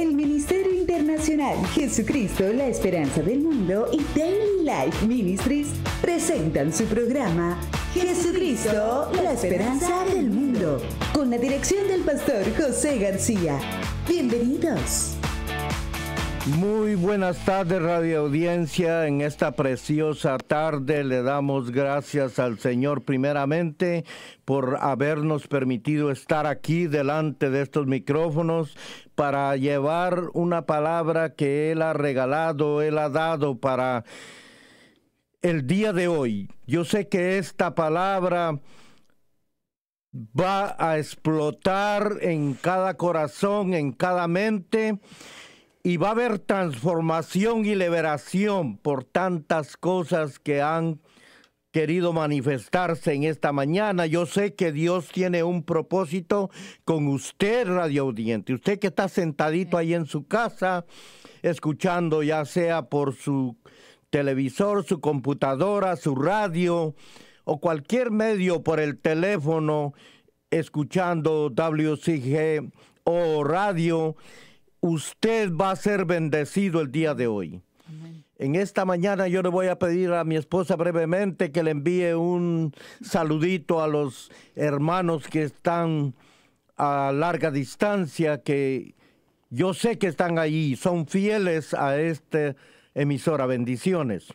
el Ministerio Internacional Jesucristo, la Esperanza del Mundo y Daily Life Ministries presentan su programa Jesucristo, la Esperanza del Mundo, con la dirección del pastor José García. Bienvenidos. Muy buenas tardes, radio audiencia. En esta preciosa tarde le damos gracias al Señor primeramente por habernos permitido estar aquí delante de estos micrófonos para llevar una palabra que Él ha regalado, Él ha dado para el día de hoy. Yo sé que esta palabra va a explotar en cada corazón, en cada mente y va a haber transformación y liberación por tantas cosas que han querido manifestarse en esta mañana. Yo sé que Dios tiene un propósito con usted, radio Usted que está sentadito ahí en su casa, escuchando ya sea por su televisor, su computadora, su radio o cualquier medio por el teléfono, escuchando WCG o radio usted va a ser bendecido el día de hoy. En esta mañana yo le voy a pedir a mi esposa brevemente que le envíe un saludito a los hermanos que están a larga distancia, que yo sé que están ahí, son fieles a esta emisora. Bendiciones.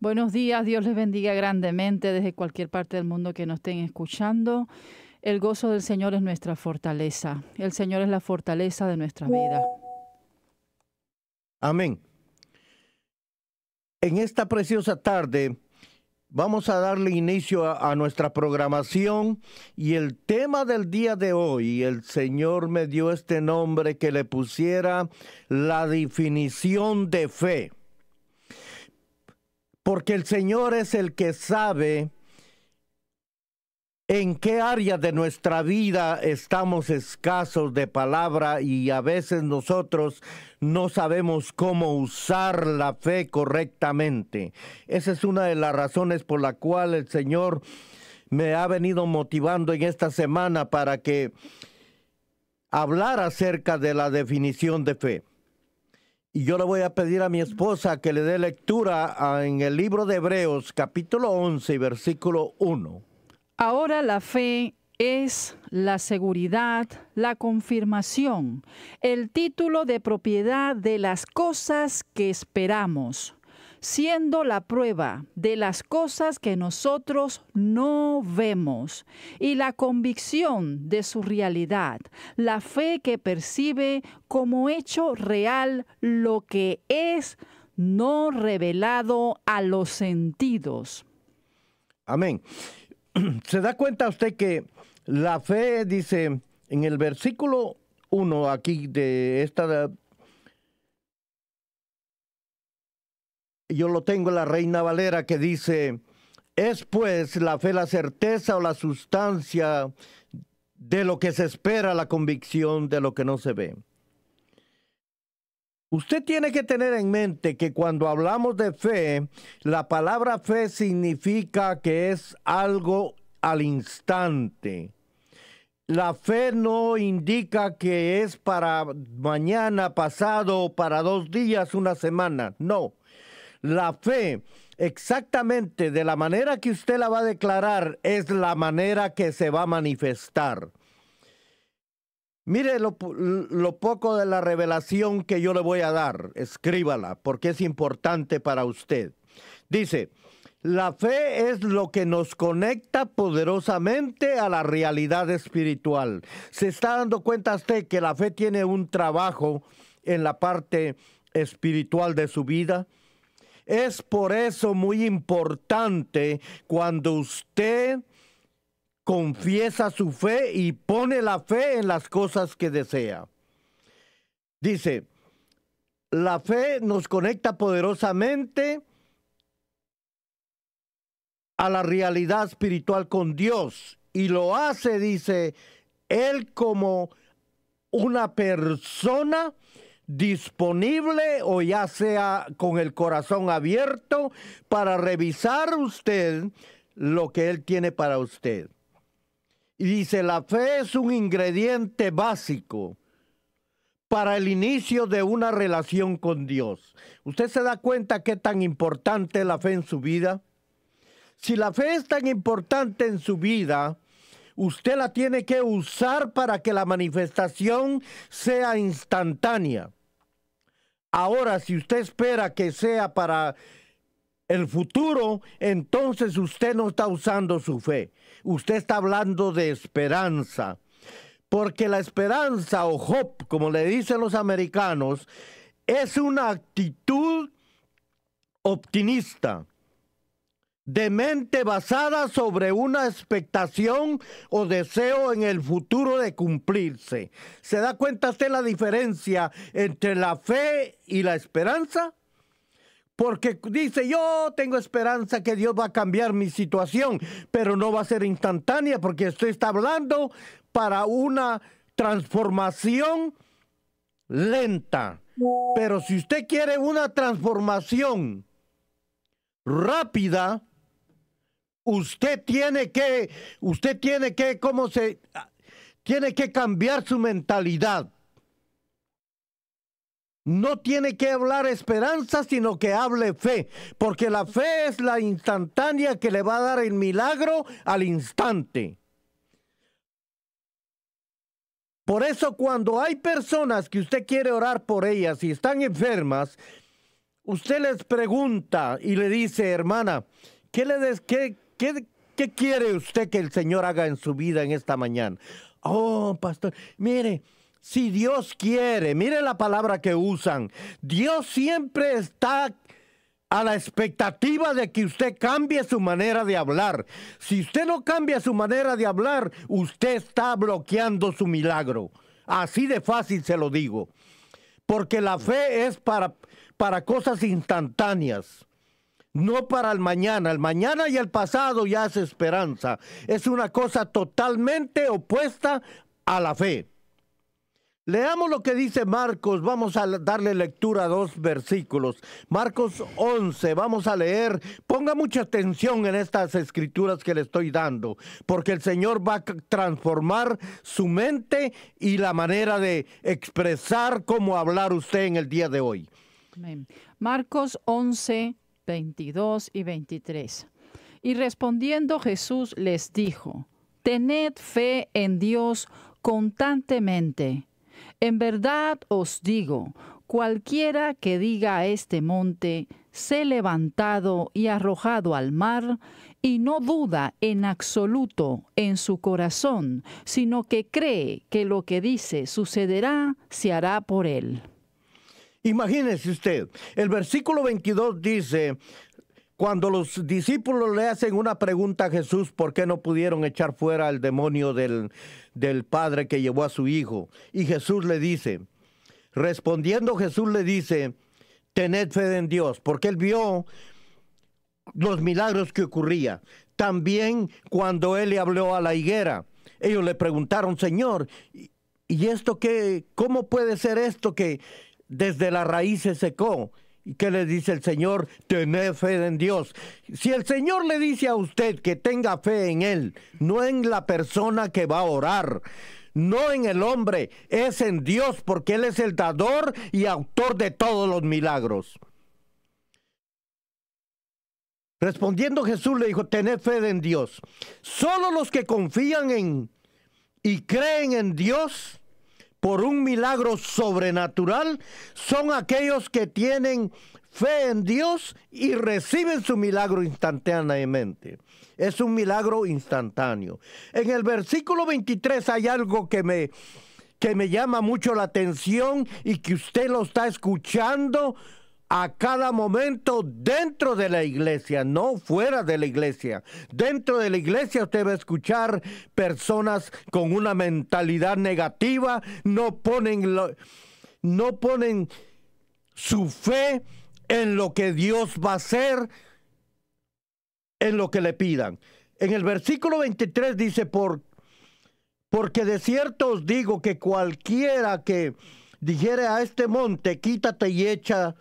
Buenos días, Dios les bendiga grandemente desde cualquier parte del mundo que nos estén escuchando. El gozo del Señor es nuestra fortaleza. El Señor es la fortaleza de nuestra vida. Amén. En esta preciosa tarde vamos a darle inicio a, nuestra programación y el tema del día de hoy, el Señor me dio este nombre que le pusiera la definición de fe. Porque el Señor es el que sabe ¿En qué área de nuestra vida estamos escasos de palabra y a veces nosotros no sabemos cómo usar la fe correctamente? Esa es una de las razones por la cual el Señor me ha venido motivando en esta semana para que hablar acerca de la definición de fe. Y yo le voy a pedir a mi esposa que le dé lectura en el libro de Hebreos capítulo 11, versículo 1. Ahora la fe es la seguridad, la confirmación, el título de propiedad de las cosas que esperamos, siendo la prueba de las cosas que nosotros no vemos y la convicción de su realidad, la fe que percibe como hecho real lo que es no revelado a los sentidos. Amén. se da cuenta usted que la fe, dice, en el versículo 1 aquí de esta... Yo lo tengo la Reina Valera que dice, es pues la fe la certeza o la sustancia de lo que se espera, la convicción de lo que no se ve. Usted tiene que tener en mente que cuando hablamos de fe, la palabra fe significa que es algo al instante. La fe no indica que es para mañana, pasado, para dos días, una semana. No. La fe, exactamente de la manera que usted la va a declarar, es la manera que se va a manifestar. Mire lo, poco de la revelación que yo le voy a dar, escríbala, porque es importante para usted. Dice, la fe es lo que nos conecta poderosamente a la realidad espiritual. ¿Se está dando cuenta usted que la fe tiene un trabajo en la parte espiritual de su vida? Es por eso muy importante cuando usted confiesa su fe y pone la fe en las cosas que desea. Dice, la fe nos conecta poderosamente a la realidad espiritual con Dios y lo hace, dice, Él como una persona disponible o ya sea con el corazón abierto para revisar usted lo que Él tiene para usted. Y dice, la fe es un ingrediente básico para el inicio de una relación con Dios. ¿Usted se da cuenta qué tan importante es la fe en su vida? Si la fe es tan importante en su vida, usted la tiene que usar para que la manifestación sea instantánea. Ahora, si usted espera que sea para el futuro, entonces usted no está usando su fe. Usted está hablando de esperanza. Porque la esperanza o hope, como le dicen los americanos, es una actitud optimista, de mente basada sobre una expectación o deseo en el futuro de cumplirse. ¿Se da cuenta usted la diferencia entre la fe y la esperanza? porque dice, yo tengo esperanza que Dios va a cambiar mi situación, pero no va a ser instantánea, porque usted está hablando para una transformación lenta. Pero si usted quiere una transformación rápida, usted tiene que, usted tiene que, ¿cómo se? Tiene que cambiar su mentalidad no tiene que hablar esperanza, sino que hable fe, porque la fe es la instantánea que le va a dar el milagro al instante. Por eso cuando hay personas que usted quiere orar por ellas y están enfermas, usted les pregunta y le dice, hermana, ¿qué, le des, qué quiere usted que el Señor haga en su vida en esta mañana? Oh, pastor, mire, si Dios quiere, mire la palabra que usan. Dios siempre está a la expectativa de que usted cambie su manera de hablar. Si usted no cambia su manera de hablar, usted está bloqueando su milagro. Así de fácil se lo digo. Porque la fe es para, para cosas instantáneas, no para el mañana. El mañana y el pasado ya es esperanza. Es una cosa totalmente opuesta a la fe. Leamos lo que dice Marcos, vamos a darle lectura a dos versículos. Marcos 11, vamos a leer, ponga mucha atención en estas escrituras que le estoy dando, porque el Señor va a transformar su mente y la manera de expresar cómo hablar usted en el día de hoy. Marcos 11, 22 y 23. Y respondiendo Jesús les dijo, tened fe en Dios constantemente en verdad os digo, cualquiera que diga a este monte, sé levantado y arrojado al mar, y no duda en absoluto en su corazón, sino que cree que lo que dice sucederá, se hará por él. Imagínese usted, el versículo 22 dice, cuando los discípulos le hacen una pregunta a Jesús, ¿por qué no pudieron echar fuera al demonio del, del padre que llevó a su hijo? Y Jesús le dice, respondiendo Jesús le dice, tened fe en Dios, porque él vio los milagros que ocurría. También cuando él le habló a la higuera, ellos le preguntaron, Señor, ¿y esto qué? ¿Cómo puede ser esto que desde la raíz se secó? ¿Y qué le dice el Señor? Tener fe en Dios. Si el Señor le dice a usted que tenga fe en Él, no en la persona que va a orar, no en el hombre, es en Dios, porque Él es el dador y autor de todos los milagros. Respondiendo Jesús le dijo, Tener fe en Dios. Solo los que confían en y creen en Dios por un milagro sobrenatural son aquellos que tienen fe en Dios y reciben su milagro instantáneamente. Es un milagro instantáneo. En el versículo 23 hay algo que me, que me llama mucho la atención y que usted lo está escuchando a cada momento dentro de la iglesia, no fuera de la iglesia. Dentro de la iglesia usted va a escuchar personas con una mentalidad negativa, no ponen, no ponen su fe en lo que Dios va a hacer, en lo que le pidan. En el versículo 23 dice, Por, porque de cierto os digo que cualquiera que dijere a este monte, quítate y echa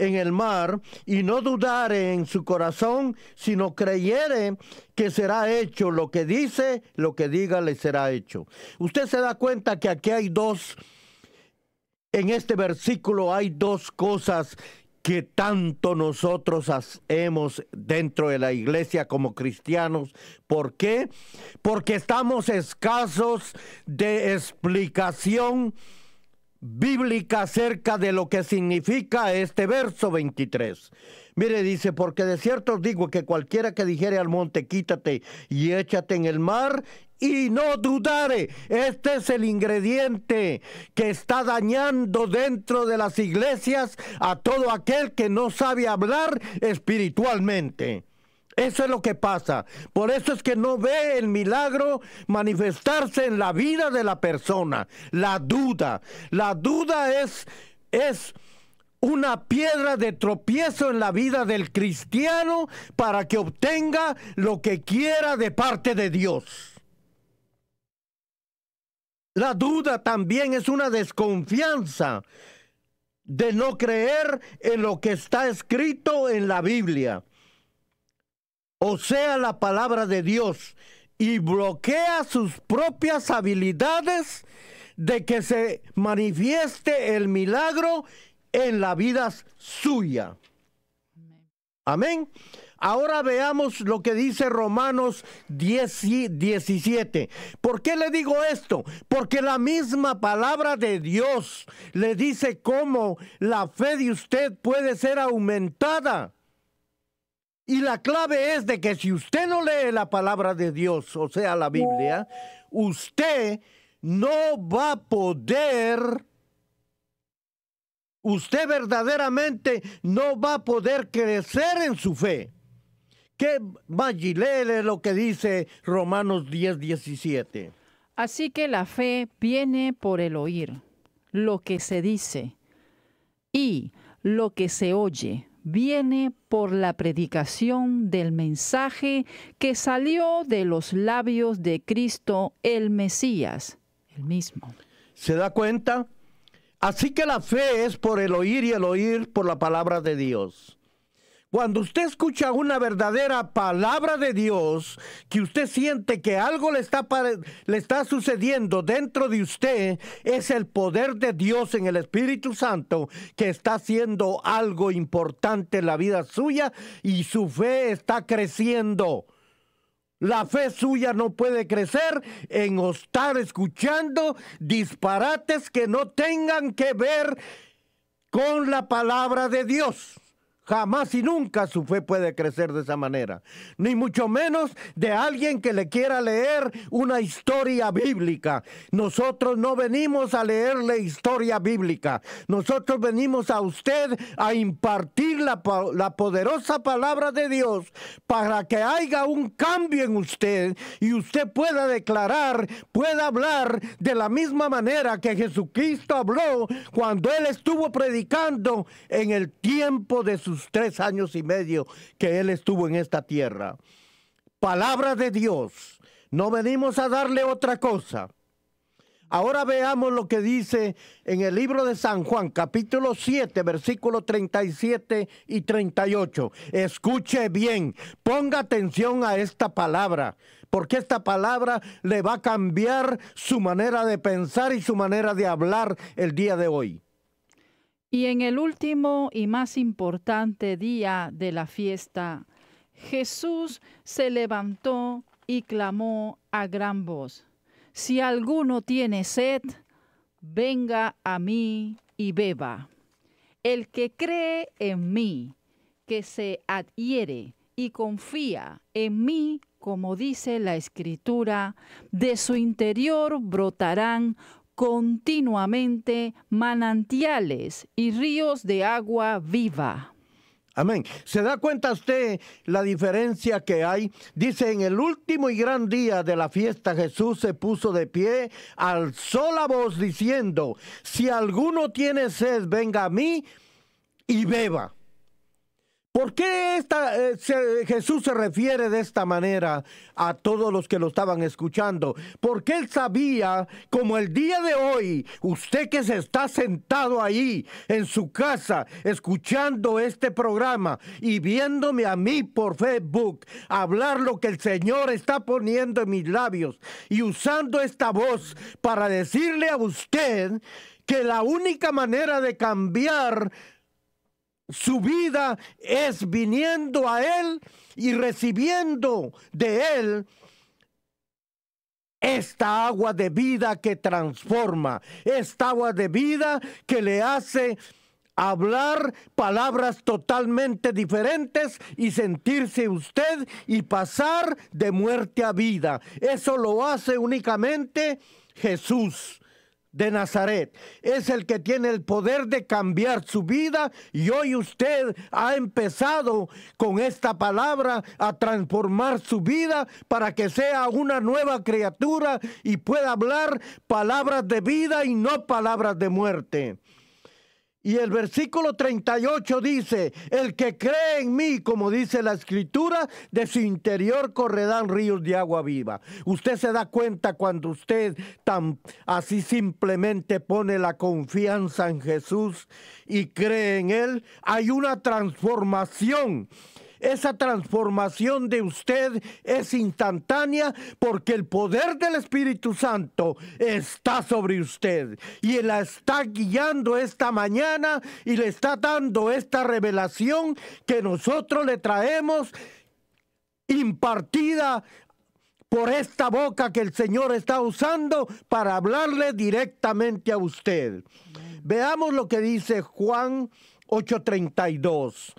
en el mar y no dudare en su corazón, sino creyere que será hecho lo que dice, lo que diga le será hecho. Usted se da cuenta que aquí hay dos, en este versículo hay dos cosas que tanto nosotros hacemos dentro de la iglesia como cristianos. ¿Por qué? Porque estamos escasos de explicación bíblica acerca de lo que significa este verso 23. Mire, dice, porque de cierto os digo que cualquiera que dijere al monte, quítate y échate en el mar, y no dudare, este es el ingrediente que está dañando dentro de las iglesias a todo aquel que no sabe hablar espiritualmente. Eso es lo que pasa. Por eso es que no ve el milagro manifestarse en la vida de la persona. La duda. La duda es, es una piedra de tropiezo en la vida del cristiano para que obtenga lo que quiera de parte de Dios. La duda también es una desconfianza de no creer en lo que está escrito en la Biblia o sea la palabra de Dios, y bloquea sus propias habilidades de que se manifieste el milagro en la vida suya. Amén. Ahora veamos lo que dice Romanos 17. ¿Por qué le digo esto? Porque la misma palabra de Dios le dice cómo la fe de usted puede ser aumentada y la clave es de que si usted no lee la palabra de Dios, o sea, la Biblia, usted no va a poder, usted verdaderamente no va a poder crecer en su fe. Que a leer lo que dice Romanos 10, 17. Así que la fe viene por el oír, lo que se dice y lo que se oye viene por la predicación del mensaje que salió de los labios de Cristo el Mesías, el mismo. ¿Se da cuenta? Así que la fe es por el oír y el oír por la palabra de Dios. Cuando usted escucha una verdadera palabra de Dios, que usted siente que algo le está, le está sucediendo dentro de usted, es el poder de Dios en el Espíritu Santo que está haciendo algo importante en la vida suya y su fe está creciendo. La fe suya no puede crecer en estar escuchando disparates que no tengan que ver con la palabra de Dios. Jamás y nunca su fe puede crecer de esa manera. Ni mucho menos de alguien que le quiera leer una historia bíblica. Nosotros no venimos a leerle historia bíblica. Nosotros venimos a usted a impartir la, poderosa palabra de Dios para que haya un cambio en usted y usted pueda declarar, pueda hablar de la misma manera que Jesucristo habló cuando él estuvo predicando en el tiempo de sus tres años y medio que él estuvo en esta tierra. Palabra de Dios. No venimos a darle otra cosa. Ahora veamos lo que dice en el libro de San Juan, capítulo 7, versículos 37 y 38. Escuche bien, ponga atención a esta palabra, porque esta palabra le va a cambiar su manera de pensar y su manera de hablar el día de hoy. Y en el último y más importante día de la fiesta, Jesús se levantó y clamó a gran voz, Si alguno tiene sed, venga a mí y beba. El que cree en mí, que se adhiere y confía en mí, como dice la escritura, de su interior brotarán continuamente manantiales y ríos de agua viva. Amén. ¿Se da cuenta usted la diferencia que hay? Dice, en el último y gran día de la fiesta Jesús se puso de pie, alzó la voz diciendo, si alguno tiene sed, venga a mí y beba. ¿Por qué eh, Jesús se refiere de esta manera a todos los que lo estaban escuchando? Porque él sabía, como el día de hoy, usted que se está sentado ahí en su casa escuchando este programa y viéndome a mí por Facebook hablar lo que el Señor está poniendo en mis labios y usando esta voz para decirle a usted que la única manera de cambiar su vida es viniendo a Él y recibiendo de Él esta agua de vida que transforma, esta agua de vida que le hace hablar palabras totalmente diferentes y sentirse usted y pasar de muerte a vida. Eso lo hace únicamente Jesús de Nazaret es el que tiene el poder de cambiar su vida y hoy usted ha empezado con esta palabra a transformar su vida para que sea una nueva criatura y pueda hablar palabras de vida y no palabras de muerte. Y el versículo 38 dice, el que cree en mí, como dice la escritura, de su interior correrán ríos de agua viva. Usted se da cuenta cuando usted tan así simplemente pone la confianza en Jesús y cree en él, hay una transformación esa transformación de usted es instantánea porque el poder del Espíritu Santo está sobre usted y la está guiando esta mañana y le está dando esta revelación que nosotros le traemos impartida por esta boca que el Señor está usando para hablarle directamente a usted. Veamos lo que dice Juan 8:32.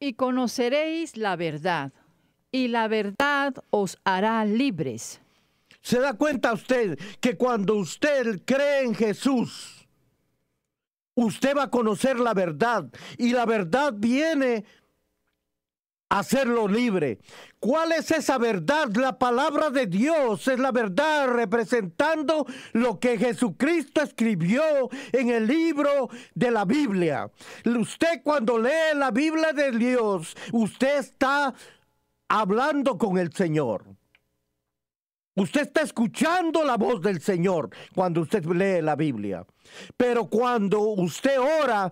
Y conoceréis la verdad, y la verdad os hará libres. ¿Se da cuenta usted que cuando usted cree en Jesús, usted va a conocer la verdad? Y la verdad viene hacerlo libre. ¿Cuál es esa verdad? La palabra de Dios es la verdad representando lo que Jesucristo escribió en el libro de la Biblia. Usted cuando lee la Biblia de Dios, usted está hablando con el Señor. Usted está escuchando la voz del Señor cuando usted lee la Biblia. Pero cuando usted ora,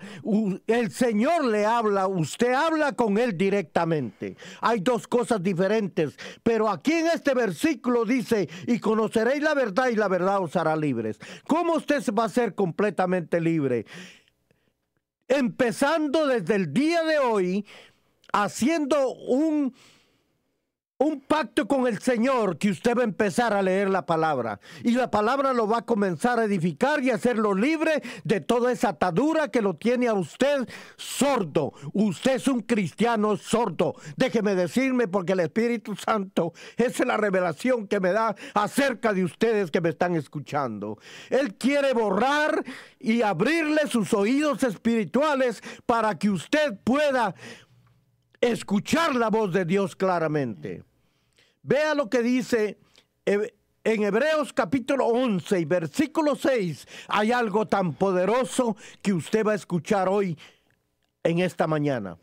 el Señor le habla, usted habla con Él directamente. Hay dos cosas diferentes, pero aquí en este versículo dice, y conoceréis la verdad y la verdad os hará libres. ¿Cómo usted va a ser completamente libre? Empezando desde el día de hoy, haciendo un un pacto con el Señor que usted va a empezar a leer la palabra. Y la palabra lo va a comenzar a edificar y hacerlo libre de toda esa atadura que lo tiene a usted sordo. Usted es un cristiano sordo. Déjeme decirme porque el Espíritu Santo es la revelación que me da acerca de ustedes que me están escuchando. Él quiere borrar y abrirle sus oídos espirituales para que usted pueda escuchar la voz de Dios claramente. Vea lo que dice eh, en Hebreos capítulo 11 y versículo 6. Hay algo tan poderoso que usted va a escuchar hoy en esta mañana.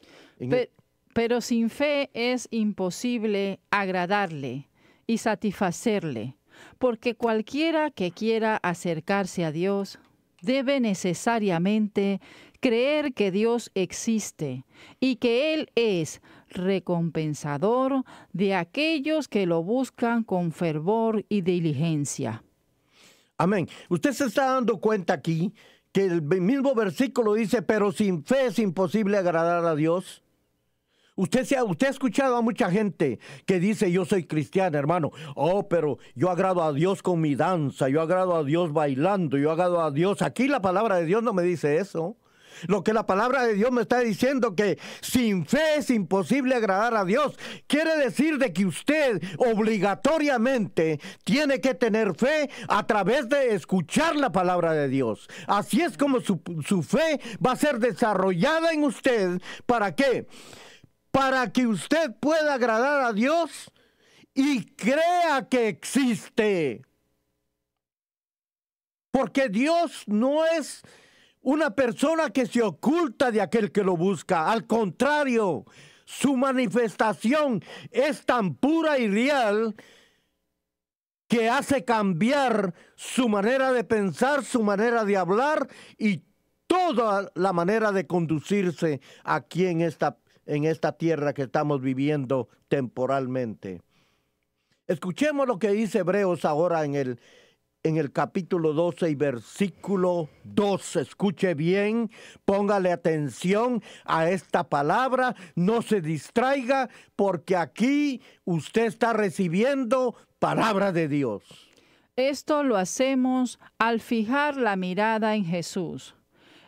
pero sin fe es imposible agradarle y satisfacerle, porque cualquiera que quiera acercarse a Dios debe necesariamente creer que Dios existe y que Él es recompensador de aquellos que lo buscan con fervor y diligencia. Amén. Usted se está dando cuenta aquí que el mismo versículo dice, pero sin fe es imposible agradar a Dios. Usted, se ha, usted ha escuchado a mucha gente que dice, yo soy cristiano hermano. Oh, pero yo agrado a Dios con mi danza, yo agrado a Dios bailando, yo agrado a Dios. Aquí la palabra de Dios no me dice eso lo que la palabra de Dios me está diciendo, que sin fe es imposible agradar a Dios. Quiere decir de que usted obligatoriamente tiene que tener fe a través de escuchar la palabra de Dios. Así es como su, su fe va a ser desarrollada en usted. ¿Para qué? Para que usted pueda agradar a Dios y crea que existe. Porque Dios no es una persona que se oculta de aquel que lo busca. Al contrario, su manifestación es tan pura y real que hace cambiar su manera de pensar, su manera de hablar y toda la manera de conducirse aquí en esta, en esta tierra que estamos viviendo temporalmente. Escuchemos lo que dice Hebreos ahora en el en el capítulo 12 y versículo 2. Escuche bien, póngale atención a esta palabra, no se distraiga porque aquí usted está recibiendo palabra de Dios. Esto lo hacemos al fijar la mirada en Jesús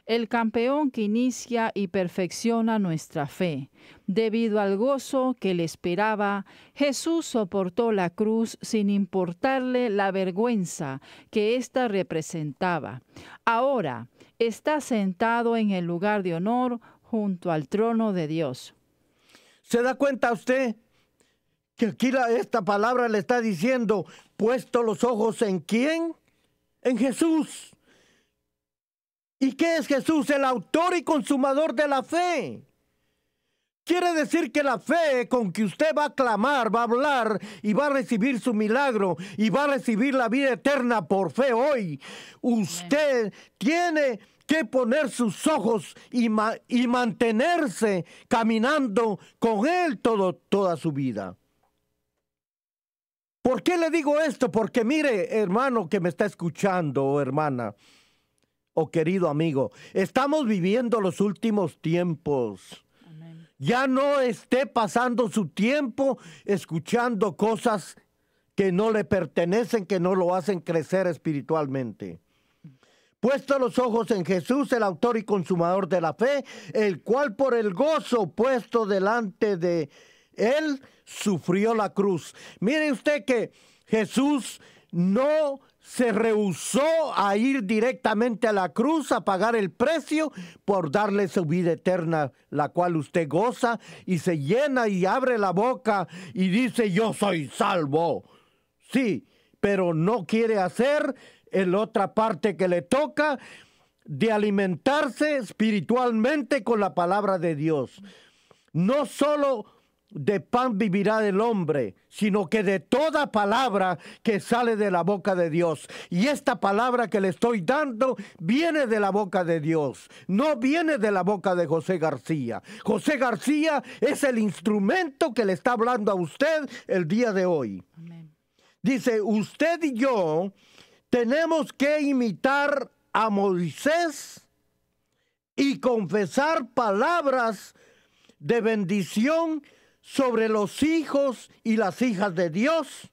el campeón que inicia y perfecciona nuestra fe. Debido al gozo que le esperaba, Jesús soportó la cruz sin importarle la vergüenza que ésta representaba. Ahora está sentado en el lugar de honor junto al trono de Dios. ¿Se da cuenta usted que aquí esta palabra le está diciendo, puesto los ojos en quién? En Jesús. ¿Y qué es Jesús? El autor y consumador de la fe. Quiere decir que la fe con que usted va a clamar, va a hablar y va a recibir su milagro y va a recibir la vida eterna por fe hoy, usted tiene que poner sus ojos y, mantenerse caminando con Él todo, toda su vida. ¿Por qué le digo esto? Porque mire, hermano que me está escuchando, hermana, o oh, querido amigo, estamos viviendo los últimos tiempos. Ya no esté pasando su tiempo escuchando cosas que no le pertenecen, que no lo hacen crecer espiritualmente. Puesto los ojos en Jesús, el autor y consumador de la fe, el cual por el gozo puesto delante de él sufrió la cruz. Mire usted que Jesús no se rehusó a ir directamente a la cruz a pagar el precio por darle su vida eterna, la cual usted goza y se llena y abre la boca y dice yo soy salvo. Sí, pero no quiere hacer el otra parte que le toca de alimentarse espiritualmente con la palabra de Dios. No solo de pan vivirá el hombre, sino que de toda palabra que sale de la boca de Dios. Y esta palabra que le estoy dando viene de la boca de Dios, no viene de la boca de José García. José García es el instrumento que le está hablando a usted el día de hoy. Dice, usted y yo tenemos que imitar a Moisés y confesar palabras de bendición sobre los hijos y las hijas de Dios.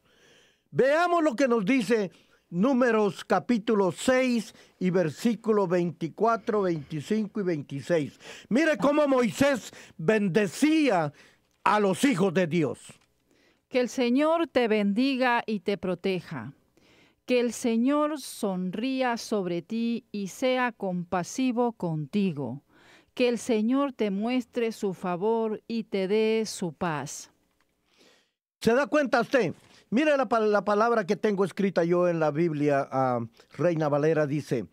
Veamos lo que nos dice Números capítulo 6 y versículo 24, 25 y 26. Mire cómo Moisés bendecía a los hijos de Dios. Que el Señor te bendiga y te proteja. Que el Señor sonría sobre ti y sea compasivo contigo que el Señor te muestre su favor y te dé su paz. ¿Se da cuenta usted? Mire la, palabra que tengo escrita yo en la Biblia, ah, Reina Valera dice,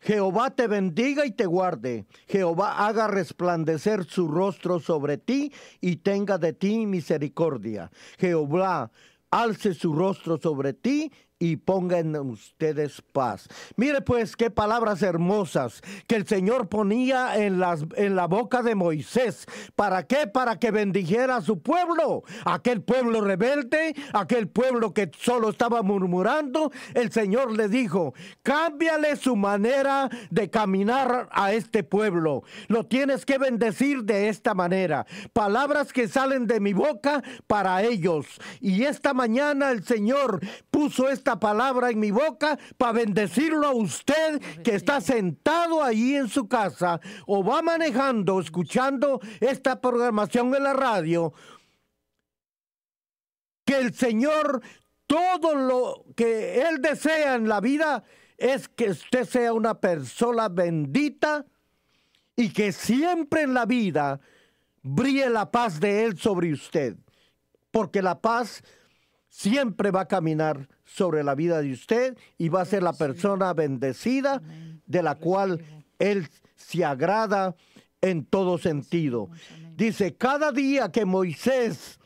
Jehová te bendiga y te guarde. Jehová haga resplandecer su rostro sobre ti y tenga de ti misericordia. Jehová alce su rostro sobre ti y pongan ustedes paz. Mire pues qué palabras hermosas que el Señor ponía en, las, en la boca de Moisés. ¿Para qué? Para que bendijera a su pueblo, aquel pueblo rebelde, aquel pueblo que solo estaba murmurando. El Señor le dijo, cámbiale su manera de caminar a este pueblo. Lo tienes que bendecir de esta manera. Palabras que salen de mi boca para ellos. Y esta mañana el Señor puso esta palabra en mi boca para bendecirlo a usted que está sentado ahí en su casa o va manejando, escuchando esta programación en la radio. Que el Señor, todo lo que Él desea en la vida es que usted sea una persona bendita y que siempre en la vida brille la paz de Él sobre usted. Porque la paz siempre va a caminar sobre la vida de usted y va a ser la persona bendecida de la cual Él se agrada en todo sentido. Dice, cada día que Moisés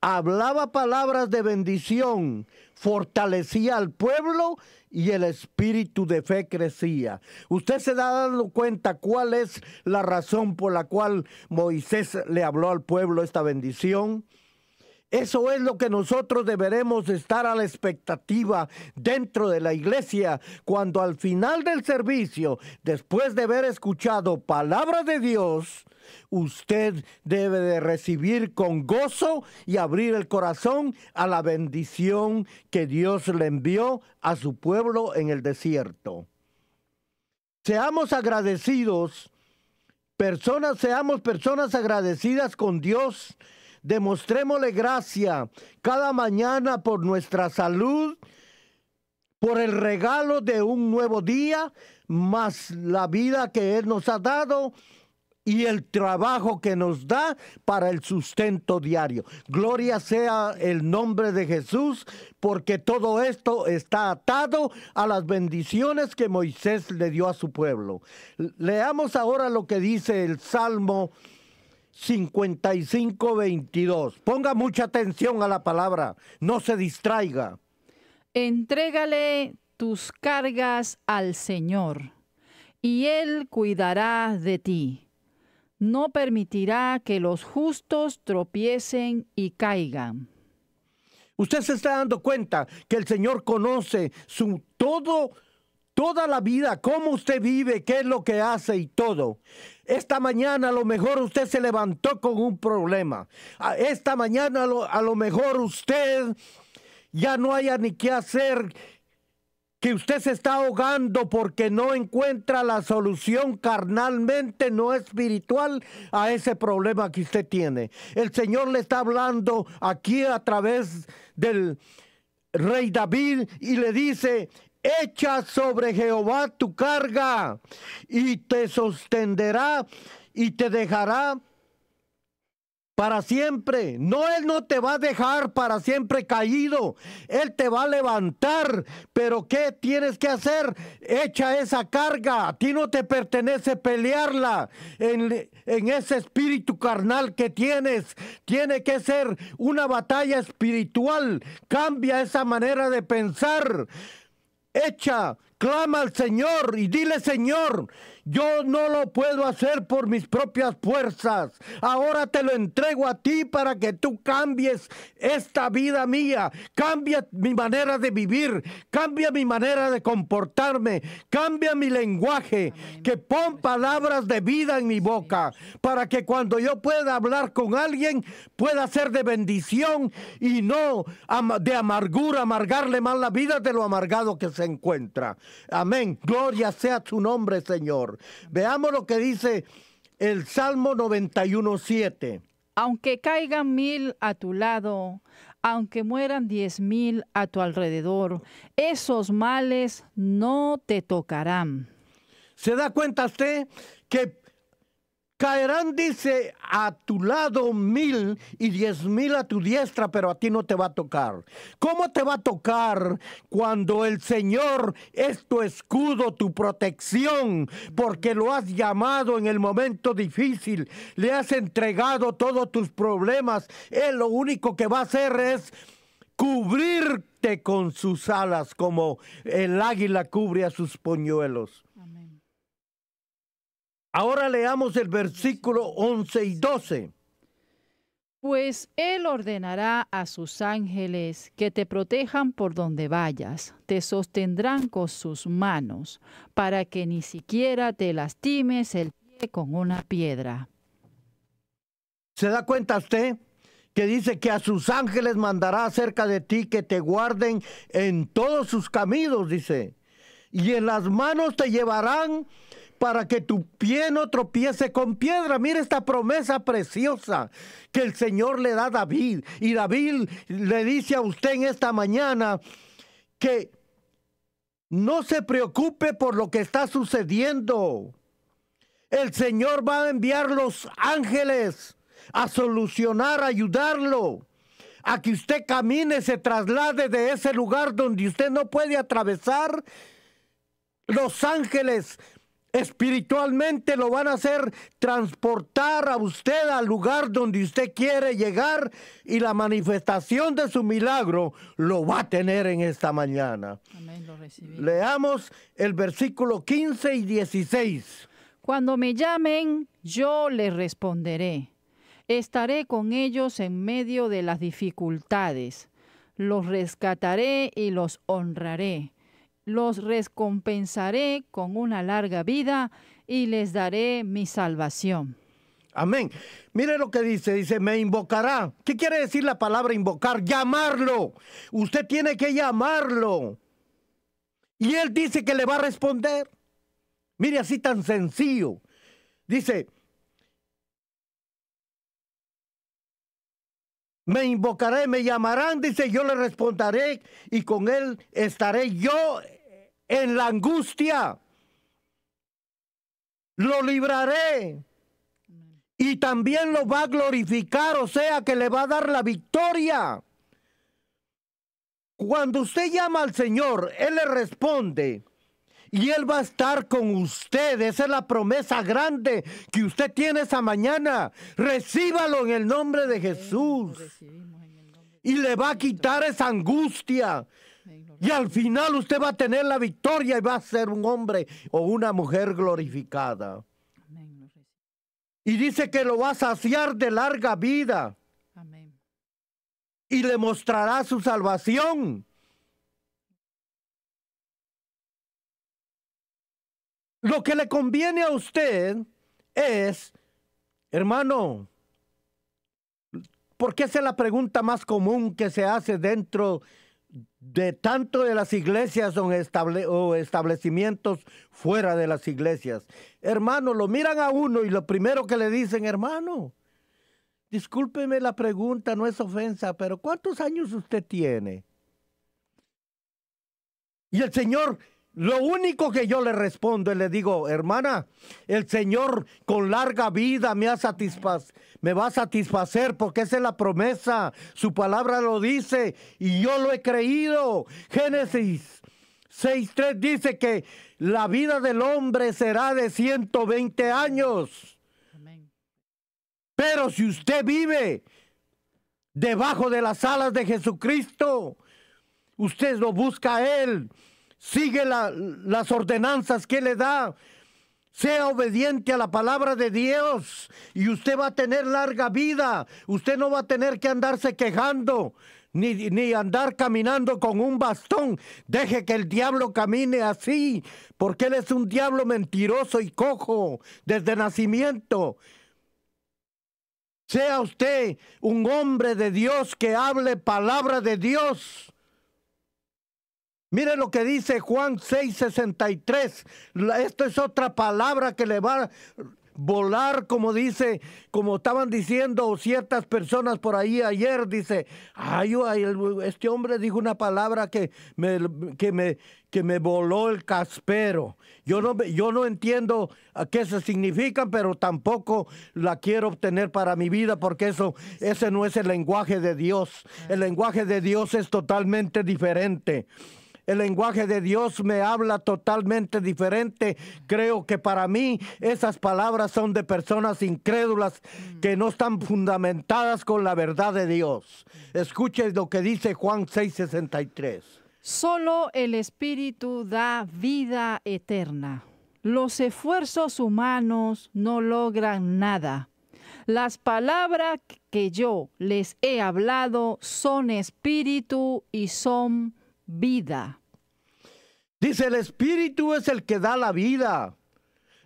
hablaba palabras de bendición, fortalecía al pueblo y el espíritu de fe crecía. Usted se da cuenta cuál es la razón por la cual Moisés le habló al pueblo esta bendición. Eso es lo que nosotros deberemos estar a la expectativa dentro de la iglesia cuando al final del servicio, después de haber escuchado palabra de Dios, usted debe de recibir con gozo y abrir el corazón a la bendición que Dios le envió a su pueblo en el desierto. Seamos agradecidos, personas, seamos personas agradecidas con Dios Demostrémosle gracia cada mañana por nuestra salud, por el regalo de un nuevo día, más la vida que Él nos ha dado y el trabajo que nos da para el sustento diario. Gloria sea el nombre de Jesús, porque todo esto está atado a las bendiciones que Moisés le dio a su pueblo. Leamos ahora lo que dice el Salmo 5522. Ponga mucha atención a la palabra, no se distraiga. Entrégale tus cargas al Señor, y Él cuidará de ti. No permitirá que los justos tropiecen y caigan. Usted se está dando cuenta que el Señor conoce su todo, toda la vida, cómo usted vive, qué es lo que hace y todo. Esta mañana a lo mejor usted se levantó con un problema. Esta mañana a lo, mejor usted ya no haya ni qué hacer que usted se está ahogando porque no encuentra la solución carnalmente, no espiritual, a ese problema que usted tiene. El Señor le está hablando aquí a través del rey David y le dice, Echa sobre Jehová tu carga y te sostenderá y te dejará para siempre. No, Él no te va a dejar para siempre caído. Él te va a levantar. Pero ¿qué tienes que hacer? Echa esa carga. A ti no te pertenece pelearla en, en ese espíritu carnal que tienes. Tiene que ser una batalla espiritual. Cambia esa manera de pensar. Echa, clama al Señor y dile, Señor, yo no lo puedo hacer por mis propias fuerzas. Ahora te lo entrego a ti para que tú cambies esta vida mía. Cambia mi manera de vivir. Cambia mi manera de comportarme. Cambia mi lenguaje. Que pon palabras de vida en mi boca. Para que cuando yo pueda hablar con alguien pueda ser de bendición y no de amargura, amargarle más la vida de lo amargado que se encuentra. Amén. Gloria sea tu nombre, Señor. Veamos lo que dice el Salmo 91.7. Aunque caigan mil a tu lado, aunque mueran diez mil a tu alrededor, esos males no te tocarán. ¿Se da cuenta usted que Caerán, dice, a tu lado mil y diez mil a tu diestra, pero a ti no te va a tocar. ¿Cómo te va a tocar cuando el Señor es tu escudo, tu protección, porque lo has llamado en el momento difícil, le has entregado todos tus problemas? Él lo único que va a hacer es cubrirte con sus alas como el águila cubre a sus poñuelos. Ahora leamos el versículo 11 y 12. Pues Él ordenará a sus ángeles que te protejan por donde vayas, te sostendrán con sus manos, para que ni siquiera te lastimes el pie con una piedra. ¿Se da cuenta usted que dice que a sus ángeles mandará cerca de ti que te guarden en todos sus caminos, dice? Y en las manos te llevarán para que tu pie no tropiece con piedra. Mira esta promesa preciosa que el Señor le da a David. Y David le dice a usted en esta mañana que no se preocupe por lo que está sucediendo. El Señor va a enviar los ángeles a solucionar, a ayudarlo a que usted camine, se traslade de ese lugar donde usted no puede atravesar. Los ángeles Espiritualmente lo van a hacer transportar a usted al lugar donde usted quiere llegar y la manifestación de su milagro lo va a tener en esta mañana. Leamos el versículo 15 y 16. Cuando me llamen, yo les responderé. Estaré con ellos en medio de las dificultades. Los rescataré y los honraré los recompensaré con una larga vida y les daré mi salvación. Amén. Mire lo que dice, dice, me invocará. ¿Qué quiere decir la palabra invocar? Llamarlo. Usted tiene que llamarlo. Y él dice que le va a responder. Mire así tan sencillo. Dice, me invocaré, me llamarán, dice, yo le responderé y con él estaré yo en la angustia. Lo libraré. Y también lo va a glorificar, o sea que le va a dar la victoria. Cuando usted llama al Señor, Él le responde. Y Él va a estar con usted. Esa es la promesa grande que usted tiene esa mañana. Recíbalo en el nombre de Jesús. Y le va a quitar esa angustia. Y al final usted va a tener la victoria y va a ser un hombre o una mujer glorificada. Y dice que lo va a saciar de larga vida. Y le mostrará su salvación. Lo que le conviene a usted es, hermano, porque esa es la pregunta más común que se hace dentro de de tanto de las iglesias o, estable, o establecimientos fuera de las iglesias. Hermano, lo miran a uno y lo primero que le dicen, hermano, discúlpeme la pregunta, no es ofensa, pero ¿cuántos años usted tiene? Y el Señor lo único que yo le respondo es le digo, hermana, el Señor con larga vida me, ha satisfaz, me va a satisfacer porque esa es la promesa. Su palabra lo dice y yo lo he creído. Génesis 6.3 dice que la vida del hombre será de 120 años. Pero si usted vive debajo de las alas de Jesucristo, usted lo busca a Él sigue las ordenanzas que le da, sea obediente a la palabra de Dios y usted va a tener larga vida. Usted no va a tener que andarse quejando ni, ni, andar caminando con un bastón. Deje que el diablo camine así, porque él es un diablo mentiroso y cojo desde nacimiento. Sea usted un hombre de Dios que hable palabra de Dios Mire lo que dice Juan 6:63. Esto es otra palabra que le va a volar, como dice, como estaban diciendo ciertas personas por ahí ayer. Dice, ay, este hombre dijo una palabra que me, que me, que me voló el caspero. Yo no, yo no entiendo a qué se significa pero tampoco la quiero obtener para mi vida porque eso, ese no es el lenguaje de Dios. El lenguaje de Dios es totalmente diferente. El lenguaje de Dios me habla totalmente diferente. Creo que para mí esas palabras son de personas incrédulas mm. que no están fundamentadas con la verdad de Dios. Escuchen lo que dice Juan 6:63. Solo el Espíritu da vida eterna. Los esfuerzos humanos no logran nada. Las palabras que yo les he hablado son espíritu y son vida. Dice, el Espíritu es el que da la vida.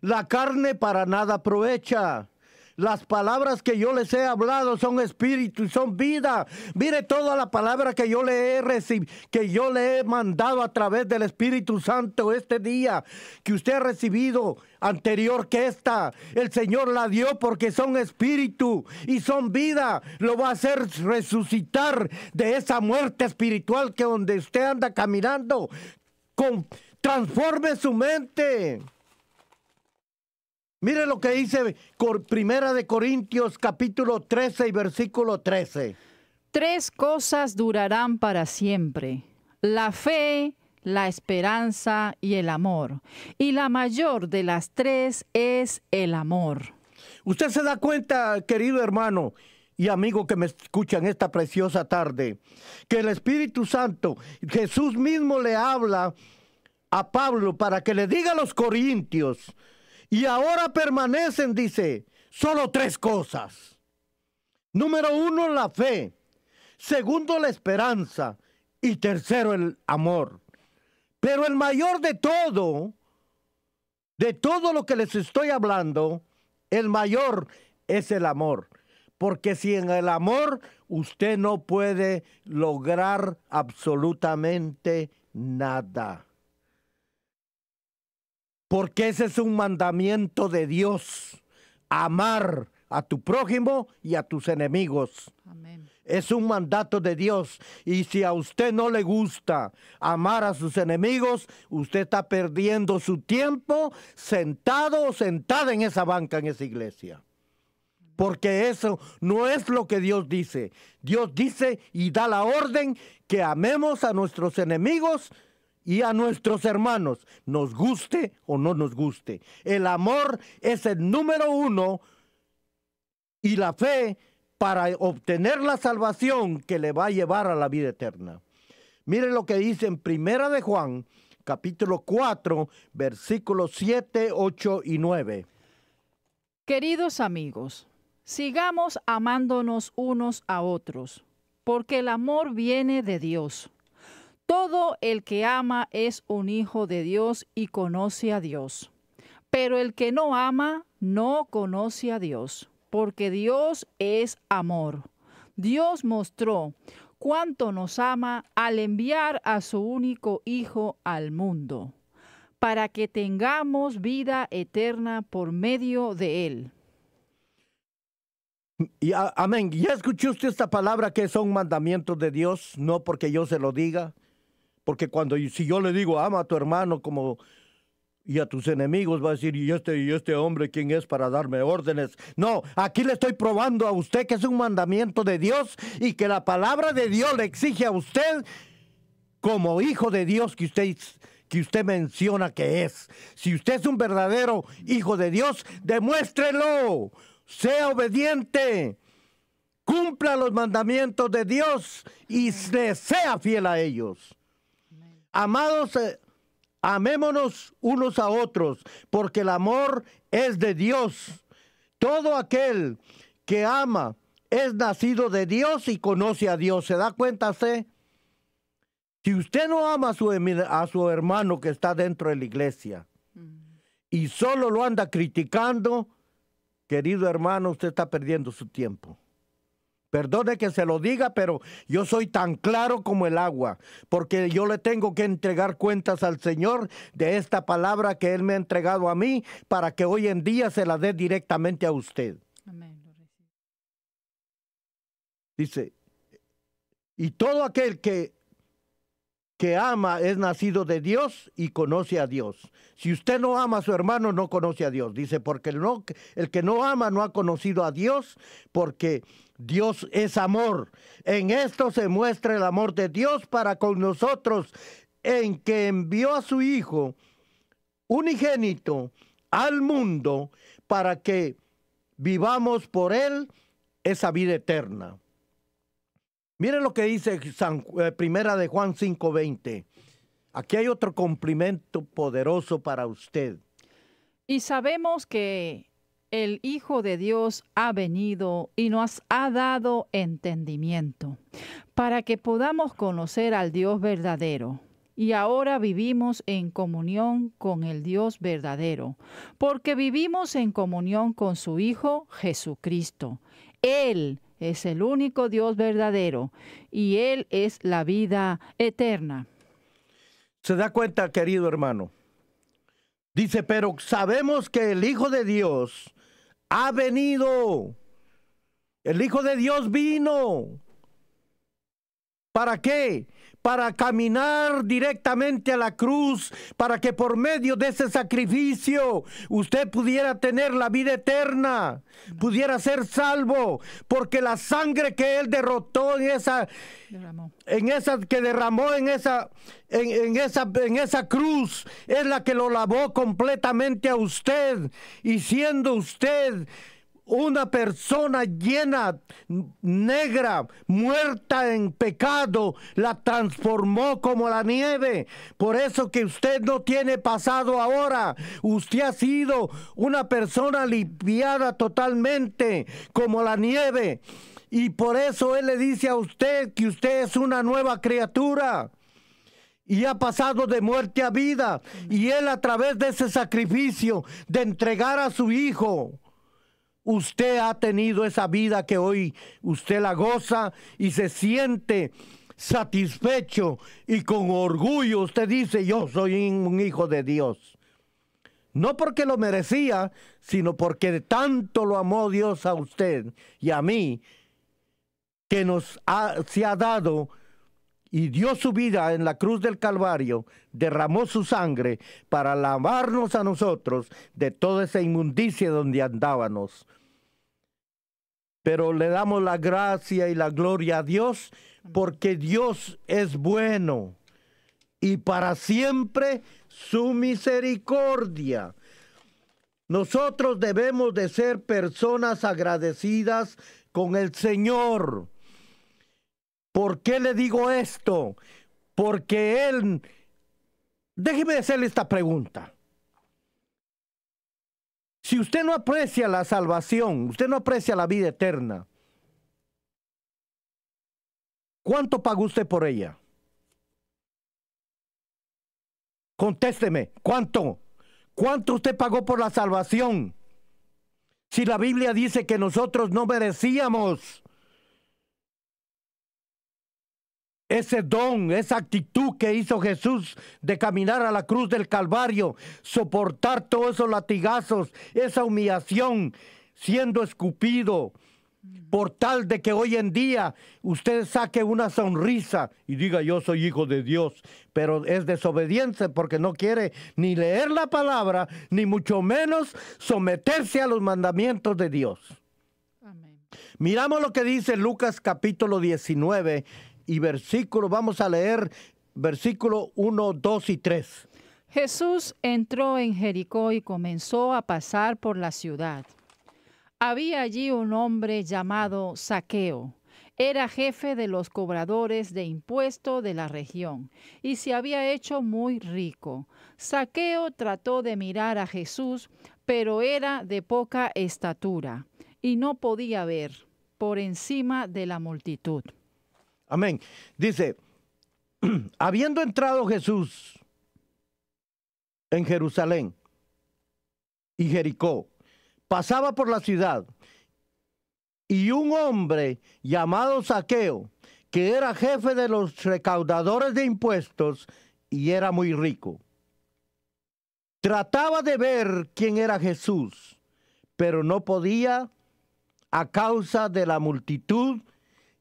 La carne para nada aprovecha. Las palabras que yo les he hablado son espíritu y son vida. Mire toda la palabra que yo le he recibido, que yo le he mandado a través del Espíritu Santo este día, que usted ha recibido anterior que esta. El Señor la dio porque son espíritu y son vida. Lo va a hacer resucitar de esa muerte espiritual que donde usted anda caminando. transforme su mente. Mire lo que dice Primera de Corintios capítulo 13 y versículo 13. Tres cosas durarán para siempre. La fe, la esperanza y el amor. Y la mayor de las tres es el amor. Usted se da cuenta, querido hermano y amigo que me escuchan esta preciosa tarde, que el Espíritu Santo, Jesús mismo le habla a Pablo para que le diga a los corintios, y ahora permanecen, dice, solo tres cosas. Número uno, la fe. Segundo, la esperanza. Y tercero, el amor. Pero el mayor de todo, de todo lo que les estoy hablando, el mayor es el amor. Porque sin el amor usted no puede lograr absolutamente nada porque ese es un mandamiento de Dios, amar a tu prójimo y a tus enemigos. Es un mandato de Dios. Y si a usted no le gusta amar a sus enemigos, usted está perdiendo su tiempo sentado o sentada en esa banca, en esa iglesia. Porque eso no es lo que Dios dice. Dios dice y da la orden que amemos a nuestros enemigos y a nuestros hermanos, nos guste o no nos guste. El amor es el número uno y la fe para obtener la salvación que le va a llevar a la vida eterna. Miren lo que dice en Primera de Juan, capítulo 4, versículos 7, 8 y 9. Queridos amigos, sigamos amándonos unos a otros, porque el amor viene de Dios. Todo el que ama es un hijo de Dios y conoce a Dios. Pero el que no ama no conoce a Dios, porque Dios es amor. Dios mostró cuánto nos ama al enviar a su único Hijo al mundo, para que tengamos vida eterna por medio de Él. amén. Ya escuchó usted esta palabra que son mandamientos de Dios, no porque yo se lo diga, porque cuando si yo le digo ama a tu hermano como y a tus enemigos va a decir, ¿y este, y este hombre quién es para darme órdenes? No, aquí le estoy probando a usted que es un mandamiento de Dios y que la palabra de Dios le exige a usted como hijo de Dios que usted que usted menciona que es. Si usted es un verdadero hijo de Dios, demuéstrelo. Sea obediente. Cumpla los mandamientos de Dios y sea fiel a ellos. Amados, eh, amémonos unos a otros, porque el amor es de Dios. Todo aquel que ama es nacido de Dios y conoce a Dios. ¿Se da cuenta usted? Si usted no ama a su, a su hermano que está dentro de la iglesia y solo lo anda criticando, querido hermano, usted está perdiendo su tiempo. Perdone que se lo diga, pero yo soy tan claro como el agua, porque yo le tengo que entregar cuentas al Señor de esta palabra que Él me ha entregado a mí para que hoy en día se la dé directamente a usted. Amén. Dice, y todo aquel que, que ama es nacido de Dios y conoce a Dios. Si usted no ama a su hermano, no conoce a Dios. Dice, porque el que no ama no ha conocido a Dios, porque Dios es amor. En esto se muestra el amor de Dios para con nosotros, en que envió a su Hijo unigénito al mundo para que vivamos por Él esa vida eterna. Miren lo que dice San, eh, Primera de Juan 5:20. Aquí hay otro cumplimiento poderoso para usted. Y sabemos que el Hijo de Dios ha venido y nos ha dado entendimiento, para que podamos conocer al Dios verdadero. Y ahora vivimos en comunión con el Dios verdadero, porque vivimos en comunión con su Hijo Jesucristo. Él es el único Dios verdadero y Él es la vida eterna. ¿Se da cuenta, querido hermano? Dice, pero sabemos que el Hijo de Dios ha venido. El Hijo de Dios vino. ¿Para qué? para caminar directamente a la cruz, para que por medio de ese sacrificio usted pudiera tener la vida eterna, pudiera ser salvo, porque la sangre que él derrotó en esa, en esa que derramó en esa, esa, en esa cruz es la que lo lavó completamente a usted y siendo usted una persona llena, negra, muerta en pecado, la transformó como la nieve. Por eso que usted no tiene pasado ahora. Usted ha sido una persona limpiada totalmente como la nieve. Y por eso Él le dice a usted que usted es una nueva criatura y ha pasado de muerte a vida. Y Él a través de ese sacrificio de entregar a su Hijo usted ha tenido esa vida que hoy usted la goza y se siente satisfecho y con orgullo usted dice, yo soy un hijo de Dios. No porque lo merecía, sino porque tanto lo amó Dios a usted y a mí, que nos ha, se ha dado y dio su vida en la cruz del Calvario, derramó su sangre para lavarnos a nosotros de toda esa inmundicia donde andábamos. Pero le damos la gracia y la gloria a Dios porque Dios es bueno y para siempre su misericordia. Nosotros debemos de ser personas agradecidas con el Señor ¿Por qué le digo esto? Porque él, déjeme hacerle esta pregunta. Si usted no aprecia la salvación, usted no aprecia la vida eterna, ¿cuánto pagó usted por ella? Contésteme, ¿cuánto? ¿Cuánto usted pagó por la salvación? Si la Biblia dice que nosotros no merecíamos ese don, esa actitud que hizo Jesús de caminar a la cruz del Calvario, soportar todos esos latigazos, esa humillación, siendo escupido, por tal de que hoy en día usted saque una sonrisa y diga yo soy hijo de Dios, pero es desobediencia porque no quiere ni leer la palabra, ni mucho menos someterse a los mandamientos de Dios. Miramos lo que dice Lucas capítulo 19 y versículo, Vamos a leer versículo 1, 2 y 3. Jesús entró en Jericó y comenzó a pasar por la ciudad. Había allí un hombre llamado Saqueo. Era jefe de los cobradores de impuesto de la región y se había hecho muy rico. Saqueo trató de mirar a Jesús, pero era de poca estatura y no podía ver por encima de la multitud. Amén. Dice, habiendo entrado Jesús en Jerusalén y Jericó, pasaba por la ciudad y un hombre llamado Saqueo, que era jefe de los recaudadores de impuestos y era muy rico. Trataba de ver quién era Jesús, pero no podía a causa de la multitud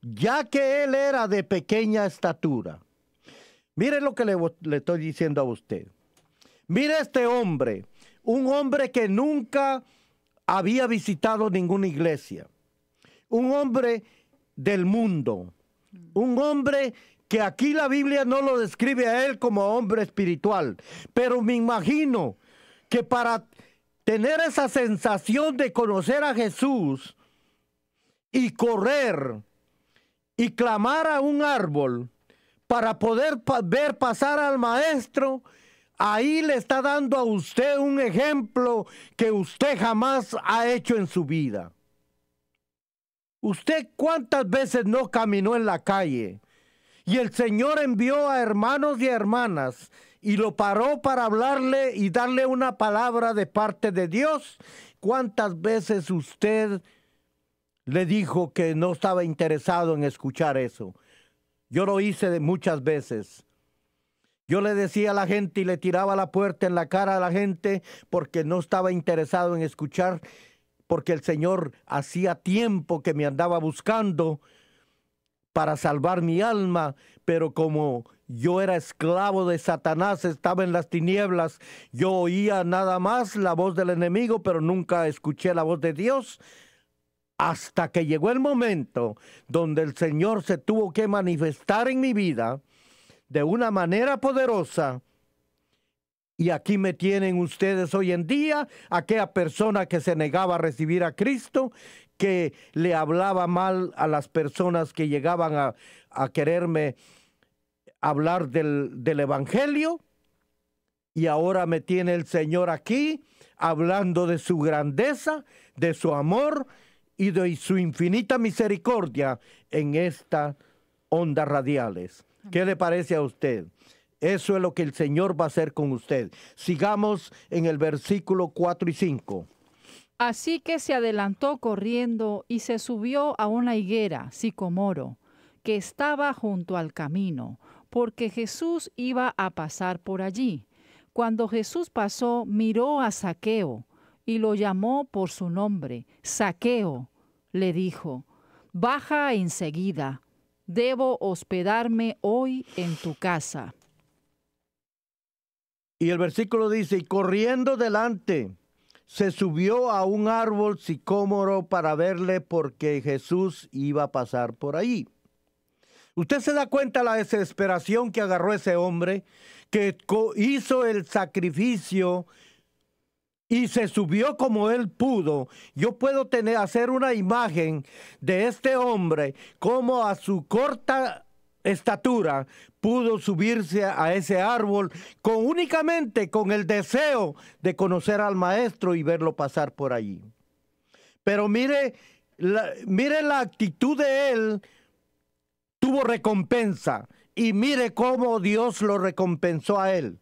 ya que él era de pequeña estatura. Mire lo que le, estoy diciendo a usted. Mire este hombre, un hombre que nunca había visitado ninguna iglesia, un hombre del mundo, un hombre que aquí la Biblia no lo describe a él como hombre espiritual, pero me imagino que para tener esa sensación de conocer a Jesús y correr y clamar a un árbol para poder ver pasar al maestro, ahí le está dando a usted un ejemplo que usted jamás ha hecho en su vida. ¿Usted cuántas veces no caminó en la calle? Y el Señor envió a hermanos y hermanas y lo paró para hablarle y darle una palabra de parte de Dios. ¿Cuántas veces usted le dijo que no estaba interesado en escuchar eso. Yo lo hice muchas veces. Yo le decía a la gente y le tiraba la puerta en la cara a la gente porque no estaba interesado en escuchar, porque el Señor hacía tiempo que me andaba buscando para salvar mi alma, pero como yo era esclavo de Satanás, estaba en las tinieblas, yo oía nada más la voz del enemigo, pero nunca escuché la voz de Dios hasta que llegó el momento donde el Señor se tuvo que manifestar en mi vida de una manera poderosa. Y aquí me tienen ustedes hoy en día, aquella persona que se negaba a recibir a Cristo, que le hablaba mal a las personas que llegaban a, quererme hablar del, del Evangelio. Y ahora me tiene el Señor aquí hablando de su grandeza, de su amor, y de su infinita misericordia en estas ondas radiales. ¿Qué le parece a usted? Eso es lo que el Señor va a hacer con usted. Sigamos en el versículo 4 y 5. Así que se adelantó corriendo y se subió a una higuera, sicomoro, que estaba junto al camino, porque Jesús iba a pasar por allí. Cuando Jesús pasó, miró a Saqueo y lo llamó por su nombre, Saqueo, le dijo, Baja enseguida, debo hospedarme hoy en tu casa. Y el versículo dice, y corriendo delante, se subió a un árbol sicómoro para verle porque Jesús iba a pasar por ahí. Usted se da cuenta la desesperación que agarró ese hombre, que hizo el sacrificio y se subió como él pudo. Yo puedo tener, hacer una imagen de este hombre como a su corta estatura pudo subirse a ese árbol con únicamente con el deseo de conocer al maestro y verlo pasar por allí. Pero mire mire la actitud de él tuvo recompensa y mire cómo Dios lo recompensó a él.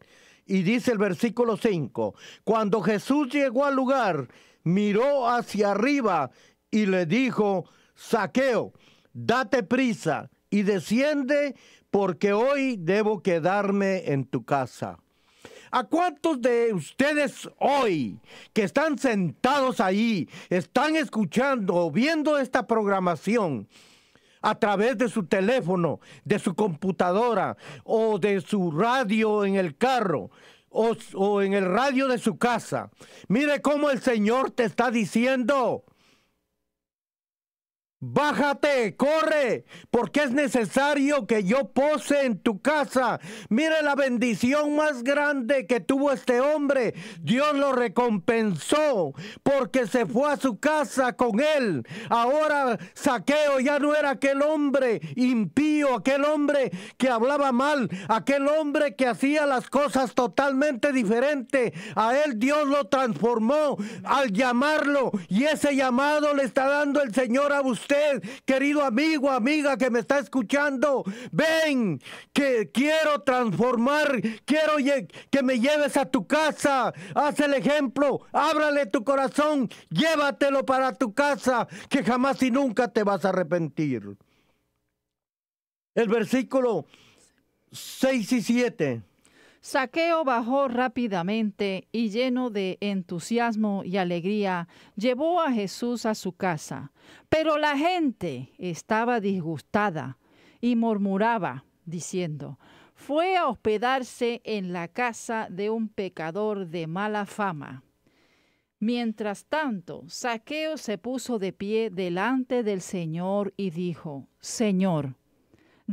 Y dice el versículo 5, cuando Jesús llegó al lugar, miró hacia arriba y le dijo, saqueo, date prisa y desciende porque hoy debo quedarme en tu casa. ¿A cuántos de ustedes hoy que están sentados ahí, están escuchando, o viendo esta programación? a través de su teléfono, de su computadora o de su radio en el carro. O, en el radio de su casa. Mire cómo el Señor te está diciendo, Bájate, corre, porque es necesario que yo pose en tu casa. Mire la bendición más grande que tuvo este hombre. Dios lo recompensó porque se fue a su casa con él. Ahora Saqueo ya no era aquel hombre impío, aquel hombre que hablaba mal, aquel hombre que hacía las cosas totalmente diferente. A él Dios lo transformó al llamarlo y ese llamado le está dando el Señor a usted querido amigo, amiga que me está escuchando, ven, que quiero transformar, quiero que me lleves a tu casa, haz el ejemplo, ábrale tu corazón, llévatelo para tu casa, que jamás y nunca te vas a arrepentir. El versículo 6 y 7. Saqueo bajó rápidamente y lleno de entusiasmo y alegría llevó a Jesús a su casa. Pero la gente estaba disgustada y murmuraba, diciendo, fue a hospedarse en la casa de un pecador de mala fama. Mientras tanto, Saqueo se puso de pie delante del Señor y dijo, Señor,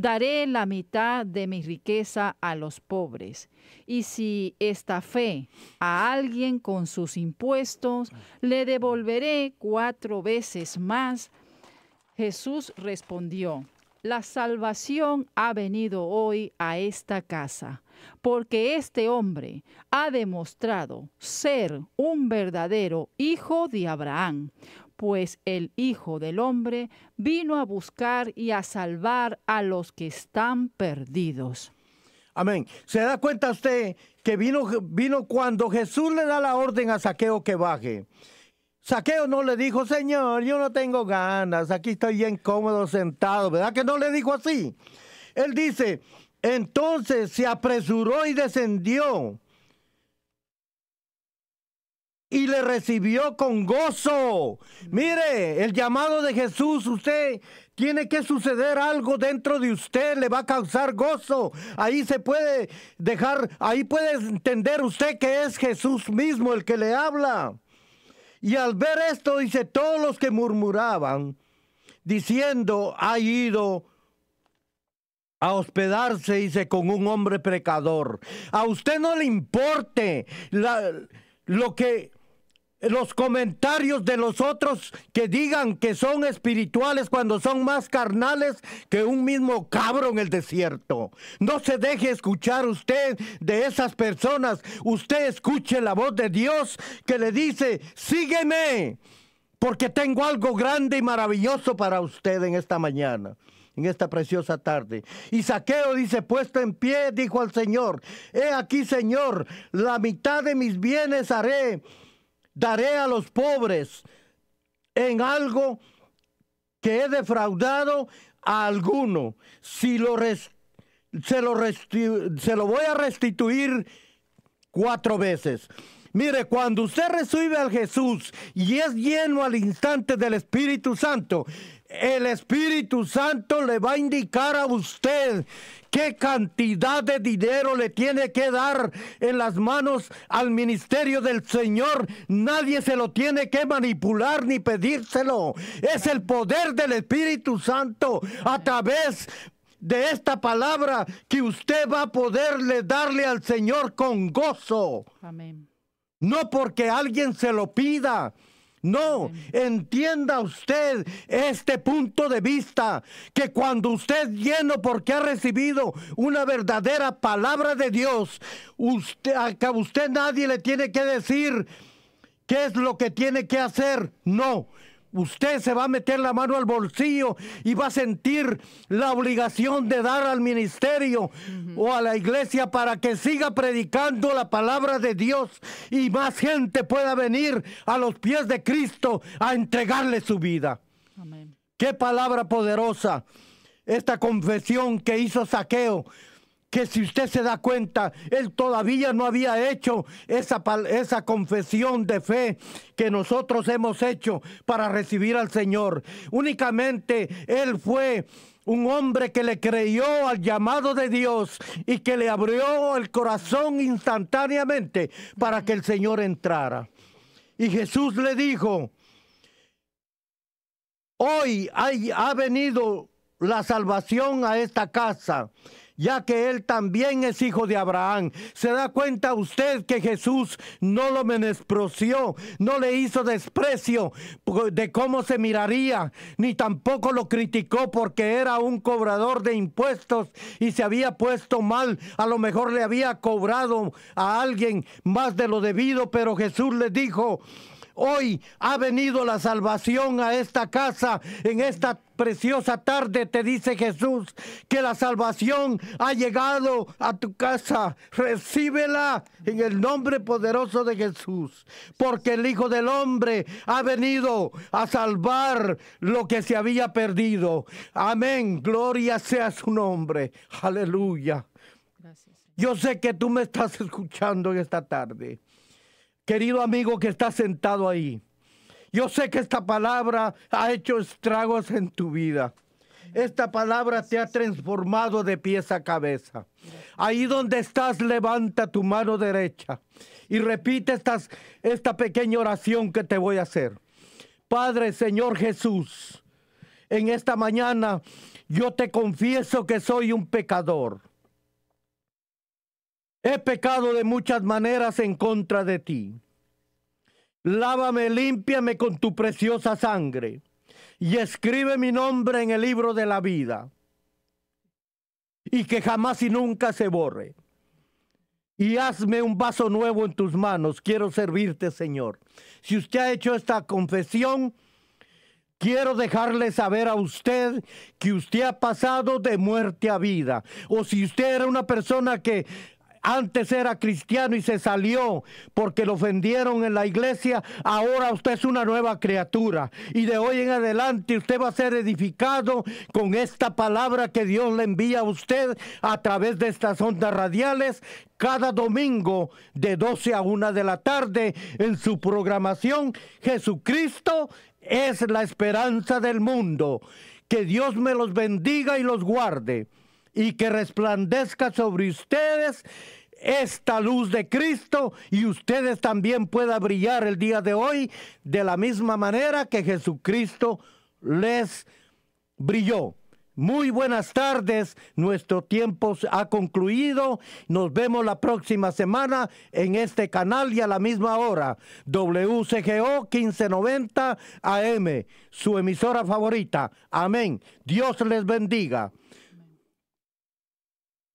daré la mitad de mi riqueza a los pobres. Y si esta fe a alguien con sus impuestos, le devolveré cuatro veces más. Jesús respondió, la salvación ha venido hoy a esta casa, porque este hombre ha demostrado ser un verdadero hijo de Abraham, pues el Hijo del Hombre vino a buscar y a salvar a los que están perdidos. Amén. ¿Se da cuenta usted que vino, vino cuando Jesús le da la orden a Saqueo que baje? Saqueo no le dijo, Señor, yo no tengo ganas, aquí estoy bien cómodo sentado, ¿verdad? Que no le dijo así. Él dice, entonces se apresuró y descendió y le recibió con gozo. Mire, el llamado de Jesús, usted tiene que suceder algo dentro de usted, le va a causar gozo. Ahí se puede dejar, ahí puede entender usted que es Jesús mismo el que le habla. Y al ver esto, dice, todos los que murmuraban, diciendo, ha ido a hospedarse, dice, con un hombre pecador. A usted no le importe lo que los comentarios de los otros que digan que son espirituales cuando son más carnales que un mismo cabro en el desierto. No se deje escuchar usted de esas personas. Usted escuche la voz de Dios que le dice, sígueme, porque tengo algo grande y maravilloso para usted en esta mañana en esta preciosa tarde. Y Saqueo dice, puesto en pie, dijo al Señor, he aquí, Señor, la mitad de mis bienes haré daré a los pobres en algo que he defraudado a alguno. Si lo res, se, lo se lo voy a restituir cuatro veces. Mire, cuando usted recibe al Jesús y es lleno al instante del Espíritu Santo, el Espíritu Santo le va a indicar a usted qué cantidad de dinero le tiene que dar en las manos al ministerio del Señor. Nadie se lo tiene que manipular ni pedírselo. Es el poder del Espíritu Santo a través de esta palabra que usted va a poderle darle al Señor con gozo. No porque alguien se lo pida no, entienda usted este punto de vista, que cuando usted lleno porque ha recibido una verdadera palabra de Dios, usted, a usted nadie le tiene que decir qué es lo que tiene que hacer. No, Usted se va a meter la mano al bolsillo y va a sentir la obligación de dar al ministerio o a la iglesia para que siga predicando la palabra de Dios y más gente pueda venir a los pies de Cristo a entregarle su vida. Qué palabra poderosa esta confesión que hizo Saqueo que si usted se da cuenta, él todavía no había hecho esa, esa, confesión de fe que nosotros hemos hecho para recibir al Señor. Únicamente él fue un hombre que le creyó al llamado de Dios y que le abrió el corazón instantáneamente para que el Señor entrara. Y Jesús le dijo, hoy ha venido la salvación a esta casa ya que él también es hijo de Abraham. ¿Se da cuenta usted que Jesús no lo menospreció, no le hizo desprecio de cómo se miraría, ni tampoco lo criticó porque era un cobrador de impuestos y se había puesto mal? A lo mejor le había cobrado a alguien más de lo debido, pero Jesús le dijo, Hoy ha venido la salvación a esta casa. En esta preciosa tarde te dice Jesús que la salvación ha llegado a tu casa. Recíbela en el nombre poderoso de Jesús. Porque el Hijo del Hombre ha venido a salvar lo que se había perdido. Amén. Gloria sea su nombre. Aleluya. Yo sé que tú me estás escuchando esta tarde. Querido amigo que está sentado ahí, yo sé que esta palabra ha hecho estragos en tu vida. Esta palabra te ha transformado de pies a cabeza. Ahí donde estás, levanta tu mano derecha y repite esta pequeña oración que te voy a hacer. Padre Señor Jesús, en esta mañana yo te confieso que soy un pecador. He pecado de muchas maneras en contra de ti. Lávame, límpiame con tu preciosa sangre y escribe mi nombre en el libro de la vida y que jamás y nunca se borre. Y hazme un vaso nuevo en tus manos. Quiero servirte, Señor. Si usted ha hecho esta confesión, Quiero dejarle saber a usted que usted ha pasado de muerte a vida. O si usted era una persona que antes era cristiano y se salió porque lo ofendieron en la iglesia, ahora usted es una nueva criatura. Y de hoy en adelante usted va a ser edificado con esta palabra que Dios le envía a usted a través de estas ondas radiales cada domingo de 12 a 1 de la tarde en su programación Jesucristo es la esperanza del mundo. Que Dios me los bendiga y los guarde y que resplandezca sobre ustedes esta luz de Cristo y ustedes también puedan brillar el día de hoy de la misma manera que Jesucristo les brilló. Muy buenas tardes, nuestro tiempo ha concluido. Nos vemos la próxima semana en este canal y a la misma hora. WCGO 1590 AM, su emisora favorita. Amén. Dios les bendiga.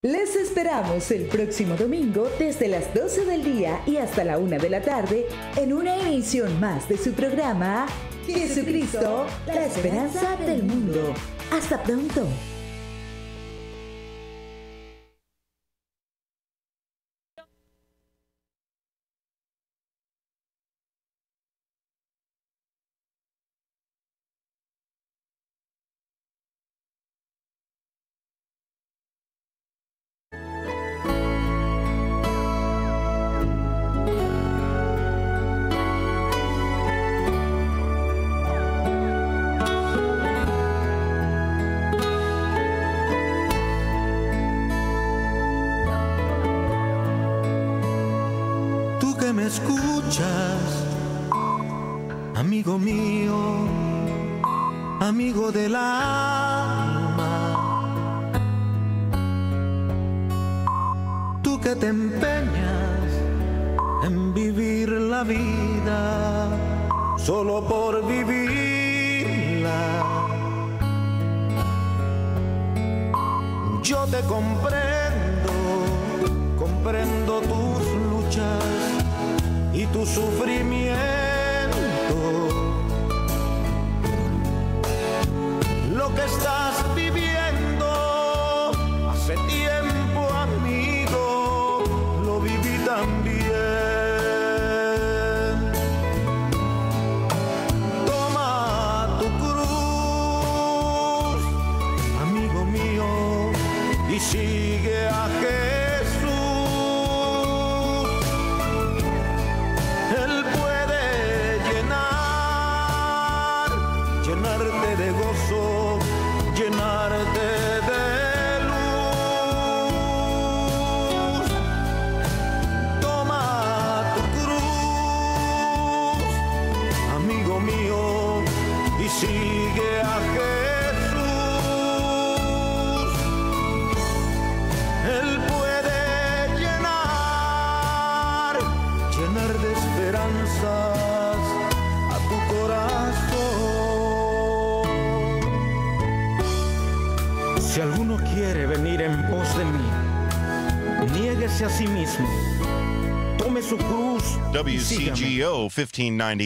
Les esperamos el próximo domingo desde las 12 del día y hasta la 1 de la tarde en una emisión más de su programa Jesucristo, la esperanza del mundo. Hasta pronto. escuchas, amigo mío, amigo del alma. Tú que te empeñas en vivir la vida solo por vivirla. Yo te comprendo, comprendo tus luchas tu sufrimiento. Lo que estás a sí mismo. Tome su cruz. WCGO 1590